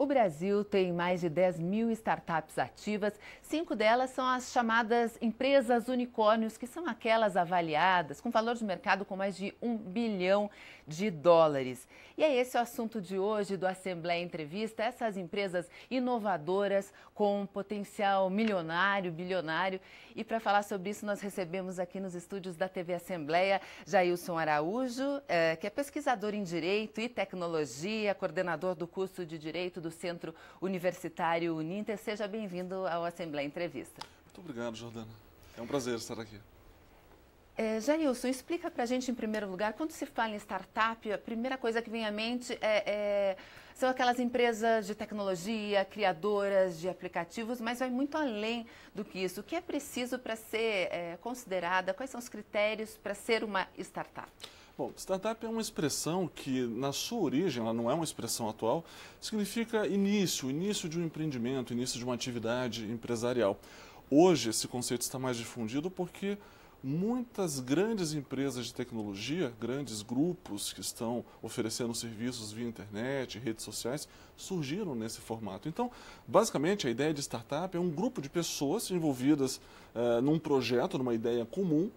O Brasil tem mais de 10 mil startups ativas. Cinco delas são as chamadas empresas unicórnios, que são aquelas avaliadas com valor de mercado com mais de um bilhão de dólares. E é esse o assunto de hoje do Assembleia Entrevista. Essas empresas inovadoras com potencial milionário, bilionário. E para falar sobre isso, nós recebemos aqui nos estúdios da TV Assembleia Jailson Araújo, eh, que é pesquisador em Direito e Tecnologia, coordenador do curso de Direito do do Centro Universitário Uninter. Seja bem-vindo ao Assembleia Entrevista. Muito obrigado, Jordana. É um prazer estar aqui. É, Jailson, explica para a gente, em primeiro lugar, quando se fala em startup, a primeira coisa que vem à mente é, é, são aquelas empresas de tecnologia, criadoras de aplicativos, mas vai muito além do que isso. O que é preciso para ser é, considerada? Quais são os critérios para ser uma startup? Bom, startup é uma expressão que, na sua origem, ela não é uma expressão atual, significa início, início de um empreendimento, início de uma atividade empresarial. Hoje, esse conceito está mais difundido porque muitas grandes empresas de tecnologia, grandes grupos que estão oferecendo serviços via internet, redes sociais, surgiram nesse formato. Então, basicamente, a ideia de startup é um grupo de pessoas envolvidas uh, num projeto, numa ideia comum,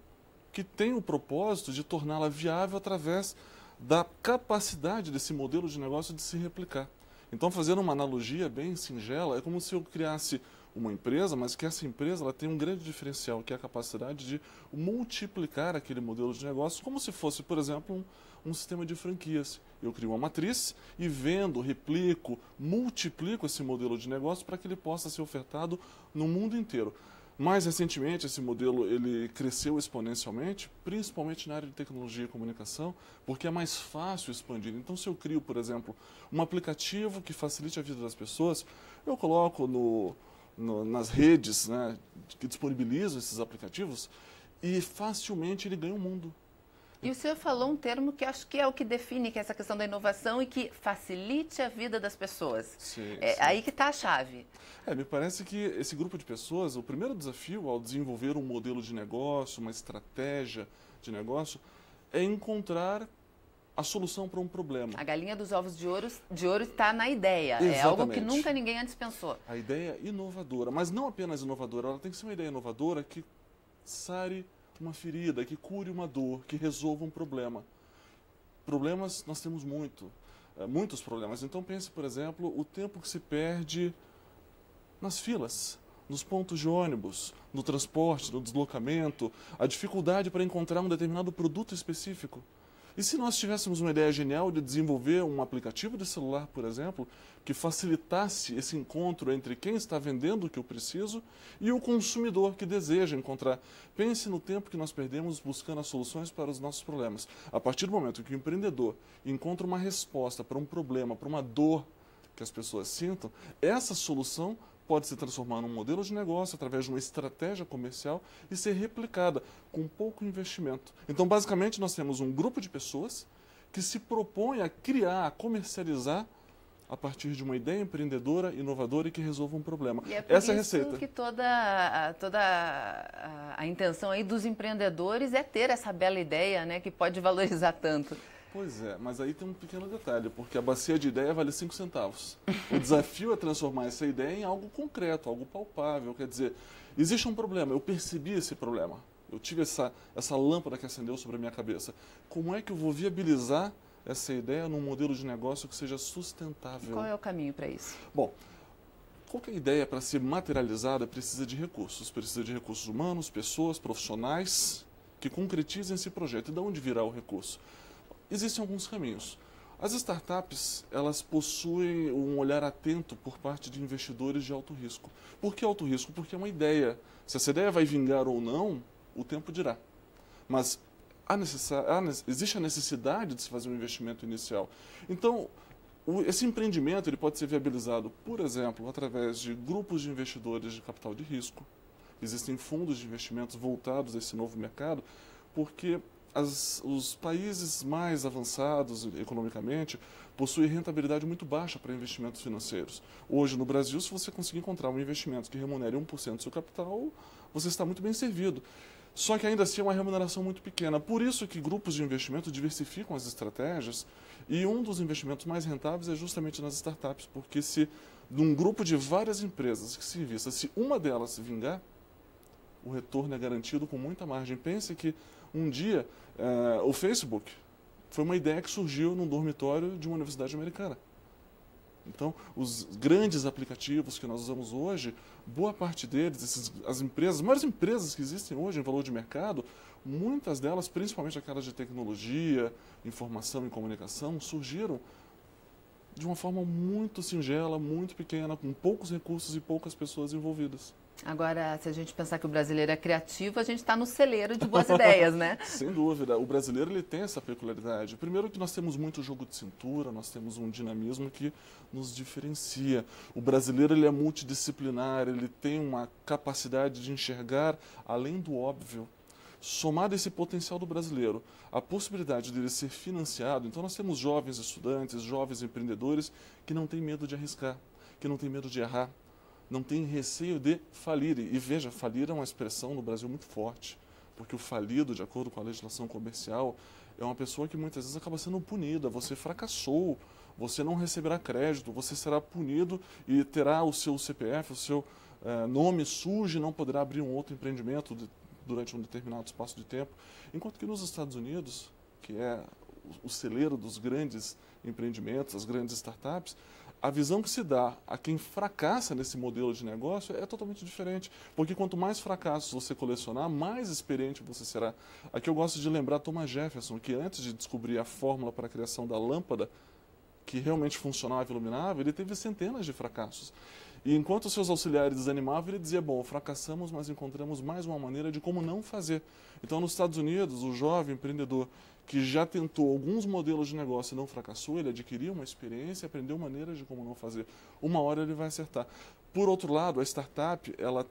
que tem o propósito de torná-la viável através da capacidade desse modelo de negócio de se replicar. Então, fazendo uma analogia bem singela, é como se eu criasse uma empresa, mas que essa empresa ela tem um grande diferencial, que é a capacidade de multiplicar aquele modelo de negócio, como se fosse, por exemplo, um, um sistema de franquias. Eu crio uma matriz e vendo, replico, multiplico esse modelo de negócio para que ele possa ser ofertado no mundo inteiro. Mais recentemente, esse modelo ele cresceu exponencialmente, principalmente na área de tecnologia e comunicação, porque é mais fácil expandir. Então, se eu crio, por exemplo, um aplicativo que facilite a vida das pessoas, eu coloco no, no, nas redes né, que disponibilizam esses aplicativos e facilmente ele ganha o mundo. E o senhor falou um termo que acho que é o que define que é essa questão da inovação e que facilite a vida das pessoas. Sim, é sim. aí que está a chave. É, me parece que esse grupo de pessoas, o primeiro desafio ao desenvolver um modelo de negócio, uma estratégia de negócio, é encontrar a solução para um problema. A galinha dos ovos de ouro, de ouro está na ideia. Exatamente. É algo que nunca ninguém antes pensou. A ideia inovadora, mas não apenas inovadora, ela tem que ser uma ideia inovadora que sare uma ferida, que cure uma dor, que resolva um problema. Problemas nós temos muito, eh, muitos problemas. Então pense, por exemplo, o tempo que se perde nas filas, nos pontos de ônibus, no transporte, no deslocamento, a dificuldade para encontrar um determinado produto específico. E se nós tivéssemos uma ideia genial de desenvolver um aplicativo de celular, por exemplo, que facilitasse esse encontro entre quem está vendendo o que eu preciso e o consumidor que deseja encontrar? Pense no tempo que nós perdemos buscando as soluções para os nossos problemas. A partir do momento que o empreendedor encontra uma resposta para um problema, para uma dor que as pessoas sintam, essa solução pode se transformar num modelo de negócio através de uma estratégia comercial e ser replicada com pouco investimento. Então, basicamente, nós temos um grupo de pessoas que se propõe a criar, a comercializar a partir de uma ideia empreendedora, inovadora e que resolva um problema. E é por Essa isso é a receita. que toda, toda a, a, intenção aí dos empreendedores é ter essa bela ideia, né, que pode valorizar tanto. Pois é, mas aí tem um pequeno detalhe, porque a bacia de ideia vale 5 centavos. O desafio é transformar essa ideia em algo concreto, algo palpável. Quer dizer, existe um problema, eu percebi esse problema. Eu tive essa, essa lâmpada que acendeu sobre a minha cabeça. Como é que eu vou viabilizar essa ideia num modelo de negócio que seja sustentável? Qual é o caminho para isso? Bom, qualquer ideia para ser materializada precisa de recursos. Precisa de recursos humanos, pessoas, profissionais que concretizem esse projeto. E de onde virá o recurso? existem alguns caminhos. As startups, elas possuem um olhar atento por parte de investidores de alto risco. Por que alto risco? Porque é uma ideia. Se essa ideia vai vingar ou não, o tempo dirá. Mas há há, existe a necessidade de se fazer um investimento inicial. Então, o, esse empreendimento ele pode ser viabilizado, por exemplo, através de grupos de investidores de capital de risco. Existem fundos de investimentos voltados a esse novo mercado, porque as, os países mais avançados economicamente possuem rentabilidade muito baixa para investimentos financeiros. Hoje, no Brasil, se você conseguir encontrar um investimento que remunere 1% do seu capital, você está muito bem servido. Só que ainda assim é uma remuneração muito pequena. Por isso que grupos de investimento diversificam as estratégias e um dos investimentos mais rentáveis é justamente nas startups, porque se num grupo de várias empresas que se invista, se uma delas se vingar, o retorno é garantido com muita margem. Pense que um dia, eh, o Facebook foi uma ideia que surgiu num dormitório de uma universidade americana. Então, os grandes aplicativos que nós usamos hoje, boa parte deles, esses, as empresas, as maiores empresas que existem hoje em valor de mercado, muitas delas, principalmente aquelas de tecnologia, informação e comunicação, surgiram de uma forma muito singela, muito pequena, com poucos recursos e poucas pessoas envolvidas. Agora, se a gente pensar que o brasileiro é criativo, a gente está no celeiro de boas ideias, né? Sem dúvida. O brasileiro ele tem essa peculiaridade. Primeiro que nós temos muito jogo de cintura, nós temos um dinamismo que nos diferencia. O brasileiro ele é multidisciplinar, ele tem uma capacidade de enxergar além do óbvio somado esse potencial do brasileiro, a possibilidade dele ser financiado, então nós temos jovens estudantes, jovens empreendedores que não têm medo de arriscar, que não têm medo de errar, não tem receio de falir. E veja, falir é uma expressão no Brasil muito forte, porque o falido, de acordo com a legislação comercial, é uma pessoa que muitas vezes acaba sendo punida. Você fracassou, você não receberá crédito, você será punido e terá o seu CPF, o seu eh, nome sujo e não poderá abrir um outro empreendimento de, durante um determinado espaço de tempo. Enquanto que nos Estados Unidos, que é o, o celeiro dos grandes empreendimentos, as grandes startups, a visão que se dá a quem fracassa nesse modelo de negócio é totalmente diferente, porque quanto mais fracassos você colecionar, mais experiente você será. Aqui eu gosto de lembrar Thomas Jefferson, que antes de descobrir a fórmula para a criação da lâmpada que realmente funcionava e iluminava, ele teve centenas de fracassos. E enquanto seus auxiliares desanimavam, ele dizia: Bom, fracassamos, mas encontramos mais uma maneira de como não fazer. Então, nos Estados Unidos, o jovem empreendedor que já tentou alguns modelos de negócio e não fracassou, ele adquiriu uma experiência, aprendeu maneiras de como não fazer. Uma hora ele vai acertar. Por outro lado, a startup, ela,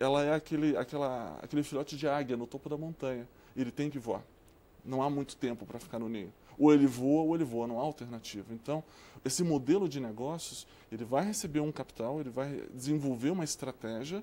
ela é aquele, aquela, aquele filhote de águia no topo da montanha. Ele tem que voar. Não há muito tempo para ficar no ninho. Ou ele voa ou ele voa, não há alternativa. Então, esse modelo de negócios, ele vai receber um capital, ele vai desenvolver uma estratégia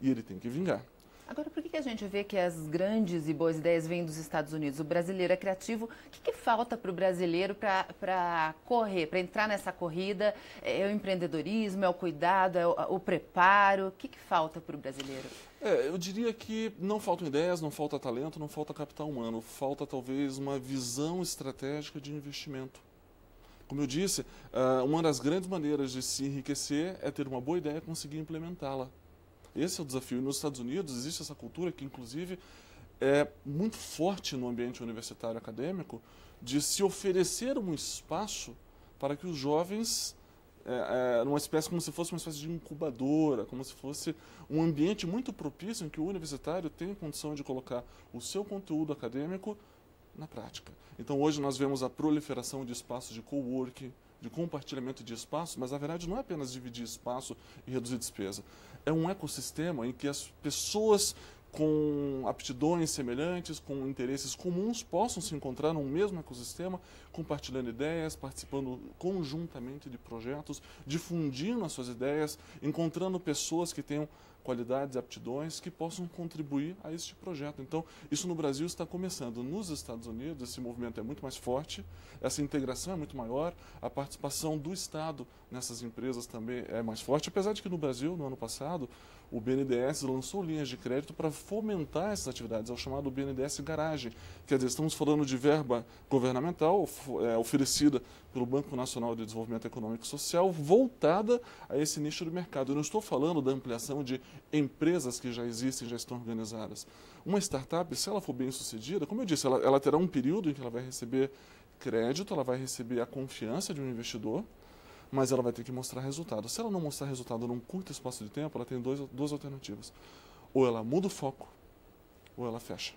e ele tem que vingar. Agora, por que a gente vê que as grandes e boas ideias vêm dos Estados Unidos? O brasileiro é criativo. O que, que falta para o brasileiro para correr, para entrar nessa corrida? É, é o empreendedorismo, é o cuidado, é o, o preparo? O que, que falta para o brasileiro? É, eu diria que não faltam ideias, não falta talento, não falta capital humano. Falta talvez uma visão estratégica de investimento. Como eu disse, ah, uma das grandes maneiras de se enriquecer é ter uma boa ideia e conseguir implementá-la. Esse é o desafio. E nos Estados Unidos existe essa cultura que, inclusive, é muito forte no ambiente universitário acadêmico de se oferecer um espaço para que os jovens é, é, uma espécie como se fosse uma espécie de incubadora, como se fosse um ambiente muito propício em que o universitário tenha condição de colocar o seu conteúdo acadêmico na prática. Então hoje nós vemos a proliferação de espaços de co-work, de compartilhamento de espaços, mas a verdade não é apenas dividir espaço e reduzir despesa. É um ecossistema em que as pessoas com aptidões semelhantes, com interesses comuns, possam se encontrar num mesmo ecossistema, compartilhando ideias, participando conjuntamente de projetos, difundindo as suas ideias, encontrando pessoas que tenham qualidades, aptidões que possam contribuir a este projeto. Então, isso no Brasil está começando. Nos Estados Unidos, esse movimento é muito mais forte, essa integração é muito maior, a participação do Estado nessas empresas também é mais forte, apesar de que no Brasil, no ano passado, o BNDES lançou linhas de crédito para fomentar essas atividades, é o chamado BNDES Garagem. Quer dizer, estamos falando de verba governamental é, oferecida pelo Banco Nacional de Desenvolvimento Econômico e Social voltada a esse nicho do mercado. Eu não estou falando da ampliação de empresas que já existem, já estão organizadas. Uma startup, se ela for bem sucedida, como eu disse, ela, ela terá um período em que ela vai receber crédito, ela vai receber a confiança de um investidor, mas ela vai ter que mostrar resultado. Se ela não mostrar resultado num curto espaço de tempo, ela tem dois, duas alternativas. Ou ela muda o foco, ou ela fecha.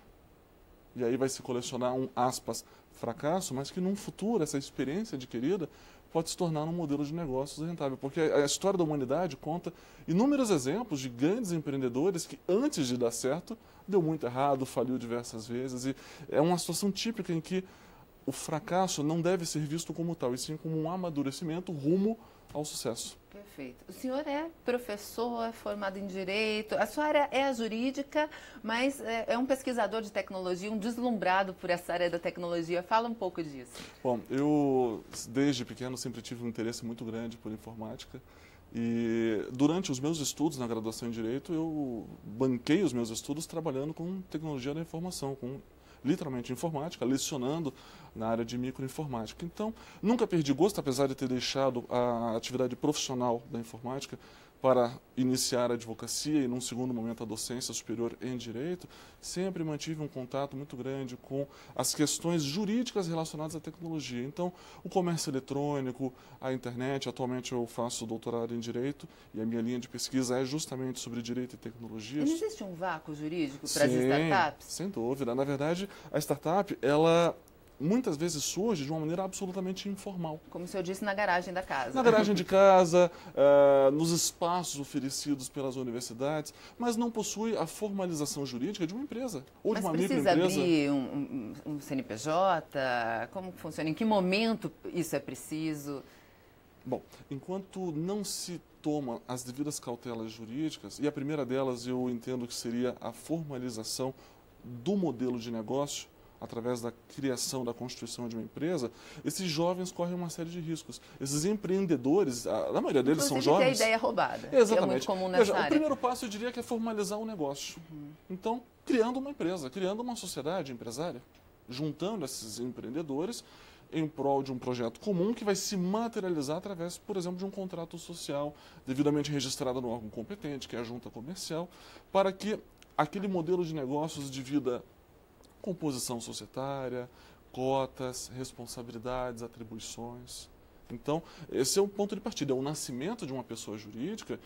E aí vai se colecionar um aspas fracasso, mas que num futuro essa experiência adquirida pode se tornar um modelo de negócios rentável. Porque a história da humanidade conta inúmeros exemplos de grandes empreendedores que, antes de dar certo, deu muito errado, faliu diversas vezes. E é uma situação típica em que o fracasso não deve ser visto como tal, e sim como um amadurecimento rumo ao sucesso. Perfeito. O senhor é professor, é formado em direito, a sua área é a jurídica, mas é, é um pesquisador de tecnologia, um deslumbrado por essa área da tecnologia. Fala um pouco disso. Bom, eu desde pequeno sempre tive um interesse muito grande por informática. E durante os meus estudos na graduação em Direito, eu banquei os meus estudos trabalhando com tecnologia da informação, com literalmente informática, lecionando na área de microinformática. Então, nunca perdi gosto, apesar de ter deixado a atividade profissional da informática para iniciar a advocacia e, num segundo momento, a docência superior em direito, sempre mantive um contato muito grande com as questões jurídicas relacionadas à tecnologia. Então, o comércio eletrônico, a internet, atualmente eu faço doutorado em direito e a minha linha de pesquisa é justamente sobre direito e tecnologia. não existe um vácuo jurídico para Sim, as startups? Sem dúvida. Na verdade, a startup, ela muitas vezes surge de uma maneira absolutamente informal. Como o senhor disse, na garagem da casa. Na garagem de casa, uh, nos espaços oferecidos pelas universidades, mas não possui a formalização jurídica de uma empresa ou mas de uma microempresa. Mas precisa abrir um, um, um CNPJ? Como funciona? Em que momento isso é preciso? Bom, enquanto não se toma as devidas cautelas jurídicas, e a primeira delas eu entendo que seria a formalização do modelo de negócio, através da criação, da constituição de uma empresa, esses jovens correm uma série de riscos. Esses empreendedores, a, a maioria deles Inclusive, são jovens. Inclusive, a ideia é roubada. Exatamente. é muito comum nessa Veja, área. O primeiro passo, eu diria, que é formalizar um negócio. Uhum. Então, criando uma empresa, criando uma sociedade empresária, juntando esses empreendedores em prol de um projeto comum que vai se materializar através, por exemplo, de um contrato social devidamente registrado no órgão competente, que é a junta comercial, para que aquele modelo de negócios de vida composição societária, cotas, responsabilidades, atribuições. Então, esse é um ponto de partida, é o nascimento de uma pessoa jurídica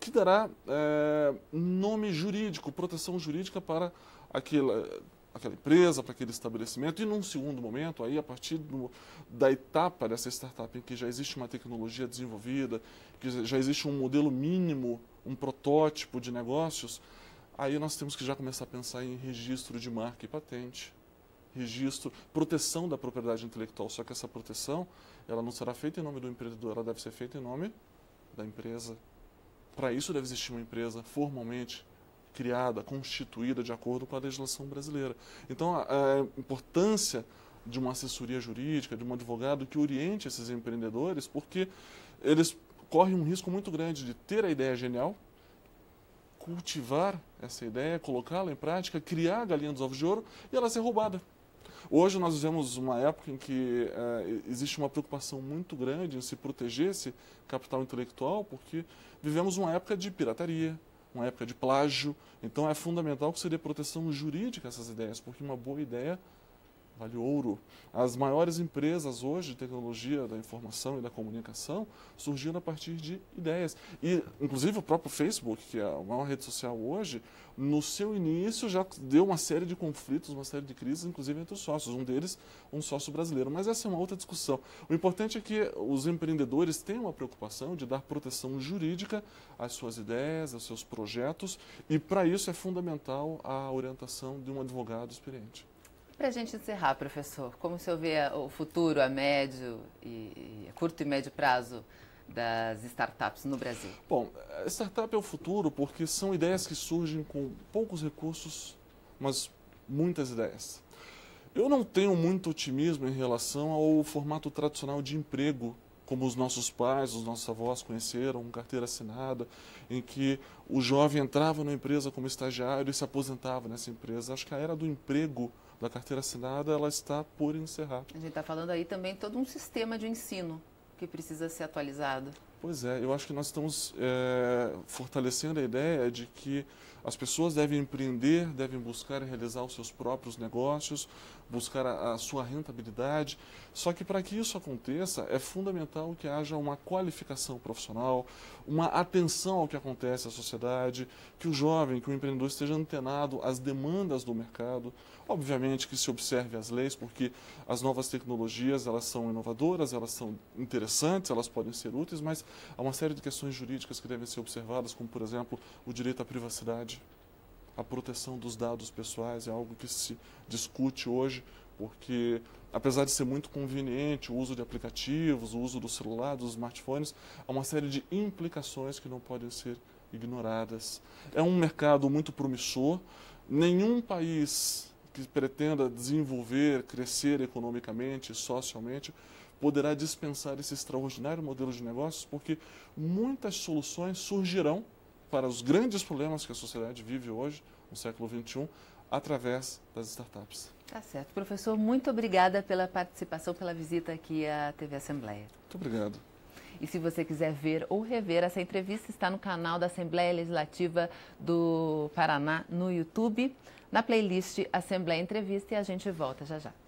que dará é, nome jurídico, proteção jurídica para aquela, aquela empresa, para aquele estabelecimento. E num segundo momento, aí a partir do, da etapa dessa startup em que já existe uma tecnologia desenvolvida, que já existe um modelo mínimo, um protótipo de negócios, Aí nós temos que já começar a pensar em registro de marca e patente, registro, proteção da propriedade intelectual. Só que essa proteção, ela não será feita em nome do empreendedor, ela deve ser feita em nome da empresa. Para isso deve existir uma empresa formalmente criada, constituída de acordo com a legislação brasileira. Então, a, a importância de uma assessoria jurídica, de um advogado que oriente esses empreendedores, porque eles correm um risco muito grande de ter a ideia genial, cultivar essa ideia, colocá-la em prática, criar a galinha dos ovos de ouro e ela ser roubada. Hoje nós vivemos uma época em que eh, existe uma preocupação muito grande em se proteger esse capital intelectual, porque vivemos uma época de pirataria, uma época de plágio. Então é fundamental que se dê proteção jurídica a essas ideias, porque uma boa ideia vale ouro. As maiores empresas hoje de tecnologia da informação e da comunicação surgiram a partir de ideias. E, inclusive, o próprio Facebook, que é a maior rede social hoje, no seu início já deu uma série de conflitos, uma série de crises, inclusive entre os sócios. Um deles, um sócio brasileiro. Mas essa é uma outra discussão. O importante é que os empreendedores tenham uma preocupação de dar proteção jurídica às suas ideias, aos seus projetos, e para isso é fundamental a orientação de um advogado experiente. Para a gente encerrar, professor, como o senhor vê o futuro a médio e, curto e médio prazo das startups no Brasil? Bom, startup é o futuro porque são ideias que surgem com poucos recursos, mas muitas ideias. Eu não tenho muito otimismo em relação ao formato tradicional de emprego, como os nossos pais, os nossos avós conheceram, carteira assinada, em que o jovem entrava na empresa como estagiário e se aposentava nessa empresa. Acho que a era do emprego da carteira assinada, ela está por encerrar. A gente está falando aí também todo um sistema de ensino que precisa ser atualizado. Pois é, eu acho que nós estamos é, fortalecendo a ideia de que as pessoas devem empreender, devem buscar realizar os seus próprios negócios, buscar a, a sua rentabilidade. Só que para que isso aconteça, é fundamental que haja uma qualificação profissional, uma atenção ao que acontece à sociedade, que o jovem, que o empreendedor esteja antenado às demandas do mercado. Obviamente que se observe as leis, porque as novas tecnologias elas são inovadoras, elas são interessantes, elas podem ser úteis, mas Há uma série de questões jurídicas que devem ser observadas, como, por exemplo, o direito à privacidade. A proteção dos dados pessoais é algo que se discute hoje, porque apesar de ser muito conveniente o uso de aplicativos, o uso do celular, dos smartphones, há uma série de implicações que não podem ser ignoradas. É um mercado muito promissor. Nenhum país que pretenda desenvolver, crescer economicamente, socialmente, poderá dispensar esse extraordinário modelo de negócios, porque muitas soluções surgirão para os grandes problemas que a sociedade vive hoje, no século XXI, através das startups. Tá certo. Professor, muito obrigada pela participação, pela visita aqui à TV Assembleia. Muito obrigado. E se você quiser ver ou rever essa entrevista, está no canal da Assembleia Legislativa do Paraná no YouTube, na playlist Assembleia Entrevista e a gente volta já já.